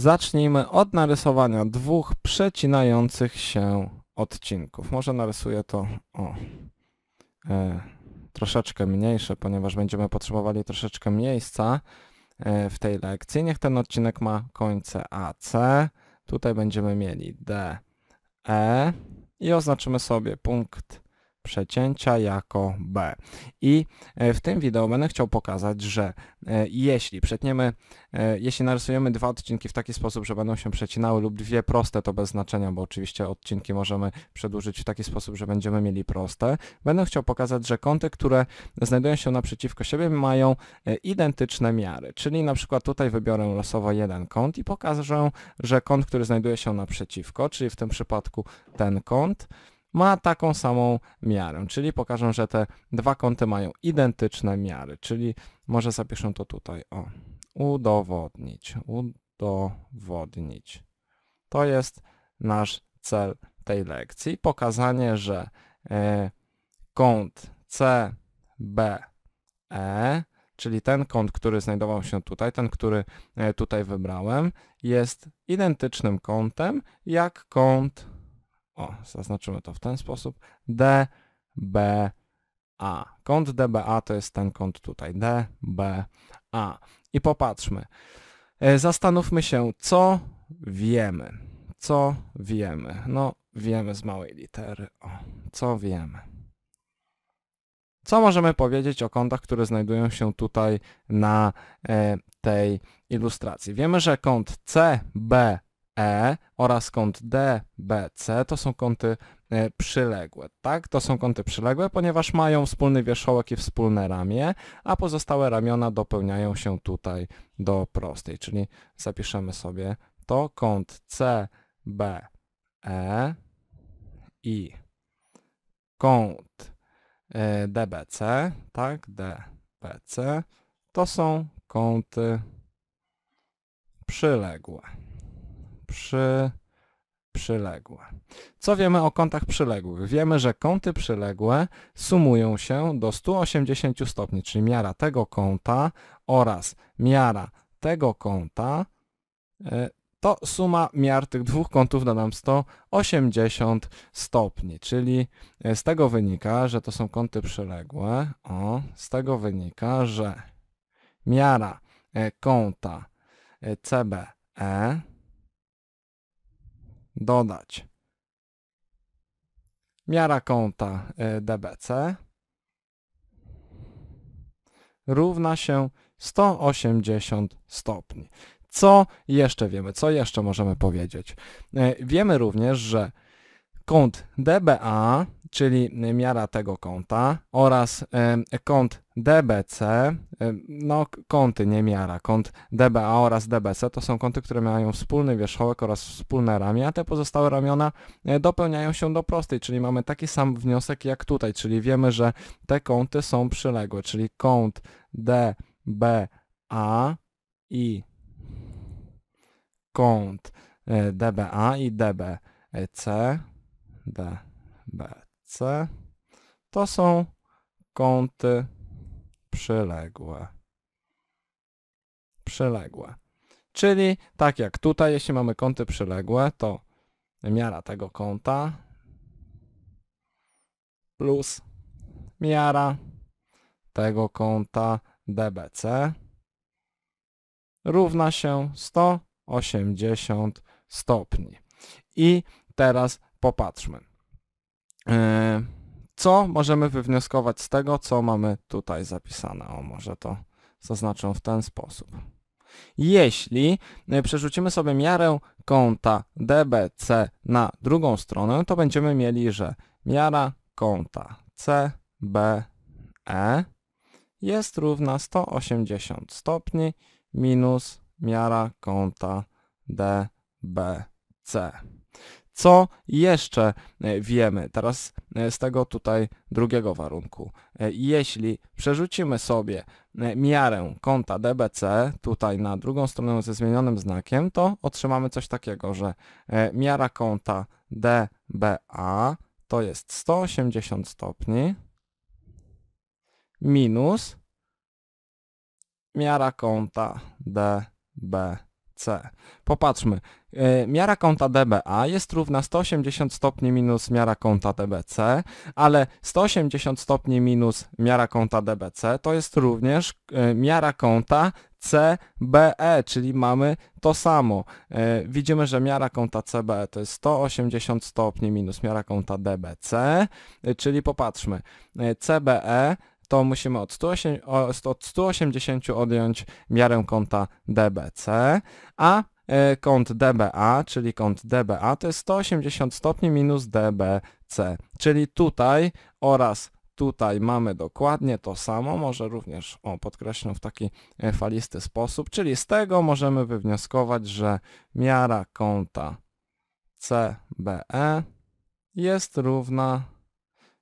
Zacznijmy od narysowania dwóch przecinających się odcinków. Może narysuję to o, e, troszeczkę mniejsze, ponieważ będziemy potrzebowali troszeczkę miejsca e, w tej lekcji. Niech ten odcinek ma końce AC. Tutaj będziemy mieli DE i oznaczymy sobie punkt przecięcia jako B. I e, w tym wideo będę chciał pokazać, że e, jeśli przetniemy, e, jeśli narysujemy dwa odcinki w taki sposób, że będą się przecinały lub dwie proste, to bez znaczenia, bo oczywiście odcinki możemy przedłużyć w taki sposób, że będziemy mieli proste. Będę chciał pokazać, że kąty, które znajdują się naprzeciwko siebie mają identyczne miary, czyli na przykład tutaj wybiorę losowo jeden kąt i pokażę, że kąt, który znajduje się naprzeciwko, czyli w tym przypadku ten kąt, ma taką samą miarę, czyli pokażę, że te dwa kąty mają identyczne miary, czyli może zapiszę to tutaj, o, udowodnić, udowodnić. To jest nasz cel tej lekcji, pokazanie, że e, kąt CBE, czyli ten kąt, który znajdował się tutaj, ten, który e, tutaj wybrałem, jest identycznym kątem jak kąt o, zaznaczymy to w ten sposób. D B A Kąt DBA to jest ten kąt tutaj. D B A I popatrzmy. E, zastanówmy się, co wiemy. Co wiemy? No, wiemy z małej litery. O, co wiemy? Co możemy powiedzieć o kątach, które znajdują się tutaj na e, tej ilustracji? Wiemy, że kąt CBA E oraz kąt DBC to są kąty e, przyległe, tak? To są kąty przyległe, ponieważ mają wspólny wierzchołek i wspólne ramię, a pozostałe ramiona dopełniają się tutaj do prostej, czyli zapiszemy sobie to kąt CBE i kąt e, DBC, tak? DBC to są kąty przyległe przy przyległe. Co wiemy o kątach przyległych? Wiemy, że kąty przyległe sumują się do 180 stopni, czyli miara tego kąta oraz miara tego kąta e, to suma miar tych dwóch kątów da nam 180 stopni, czyli e, z tego wynika, że to są kąty przyległe. O, z tego wynika, że miara e, kąta CBE dodać. Miara kąta y, DBC równa się 180 stopni. Co jeszcze wiemy? Co jeszcze możemy powiedzieć? Y, wiemy również, że kąt DBA, czyli miara tego kąta oraz y, kąt DBC, y, no kąty, nie miara, kąt DBA oraz DBC to są kąty, które mają wspólny wierzchołek oraz wspólne ramię, a te pozostałe ramiona y, dopełniają się do prostej, czyli mamy taki sam wniosek jak tutaj, czyli wiemy, że te kąty są przyległe, czyli kąt DBA i kąt y, DBA i DBC, DBC to są kąty przyległe. Przyległe. Czyli tak jak tutaj, jeśli mamy kąty przyległe, to miara tego kąta plus miara tego kąta dbc równa się 180 stopni. I teraz popatrzmy. Yy, co możemy wywnioskować z tego, co mamy tutaj zapisane. O, może to zaznaczę w ten sposób. Jeśli y, przerzucimy sobie miarę kąta DBC na drugą stronę, to będziemy mieli, że miara kąta CBE jest równa 180 stopni minus miara kąta DBC. Co jeszcze e, wiemy? Teraz e, z tego tutaj drugiego warunku. E, jeśli przerzucimy sobie miarę kąta DBC tutaj na drugą stronę ze zmienionym znakiem, to otrzymamy coś takiego, że miara kąta DBA to jest 180 stopni minus miara kąta DBA C. Popatrzmy. E, miara kąta DBA jest równa 180 stopni minus miara kąta DBC, ale 180 stopni minus miara kąta DBC to jest również e, miara kąta CBE, czyli mamy to samo. E, widzimy, że miara kąta CBE to jest 180 stopni minus miara kąta DBC, czyli popatrzmy, CBE to musimy od, 180 odjąć miarę kąta DBC, a e, kąt DBA, czyli kąt DBA to jest 180 stopni minus DBC, czyli tutaj oraz tutaj mamy dokładnie to samo, może również o, podkreślę w taki e, falisty sposób, czyli z tego możemy wywnioskować, że miara kąta CBE jest równa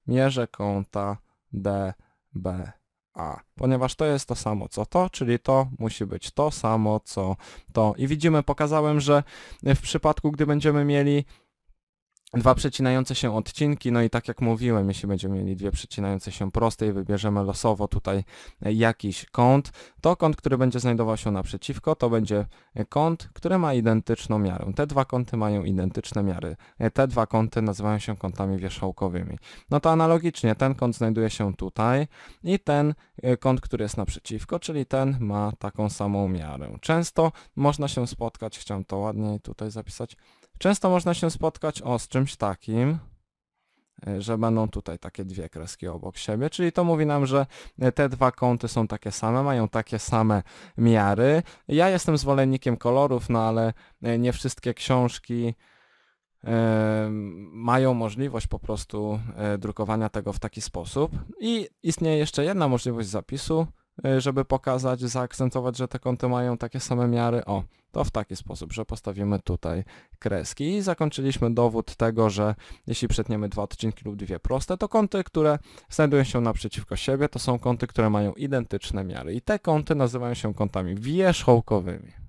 mierze kąta DBA. B, A, ponieważ to jest to samo co to, czyli to musi być to samo co to. I widzimy, pokazałem, że w przypadku, gdy będziemy mieli dwa przecinające się odcinki, no i tak jak mówiłem, jeśli będziemy mieli dwie przecinające się proste i wybierzemy losowo tutaj e, jakiś kąt, to kąt, który będzie znajdował się naprzeciwko, to będzie e, kąt, który ma identyczną miarę. Te dwa kąty mają identyczne miary. E, te dwa kąty nazywają się kątami wierzchołkowymi. No to analogicznie ten kąt znajduje się tutaj i ten kąt, który jest naprzeciwko, czyli ten ma taką samą miarę. Często można się spotkać, chciałem to ładniej tutaj zapisać, Często można się spotkać o z czymś takim, e, że będą tutaj takie dwie kreski obok siebie, czyli to mówi nam, że e, te dwa kąty są takie same, mają takie same miary. Ja jestem zwolennikiem kolorów, no ale e, nie wszystkie książki mają możliwość po prostu drukowania tego w taki sposób. I istnieje jeszcze jedna możliwość zapisu, Y, żeby pokazać, zaakcentować, że te kąty mają takie same miary. O, to w taki sposób, że postawimy tutaj kreski i zakończyliśmy dowód tego, że jeśli przetniemy dwa odcinki lub dwie proste, to kąty, które znajdują się naprzeciwko siebie, to są kąty, które mają identyczne miary i te kąty nazywają się kątami wierzchołkowymi.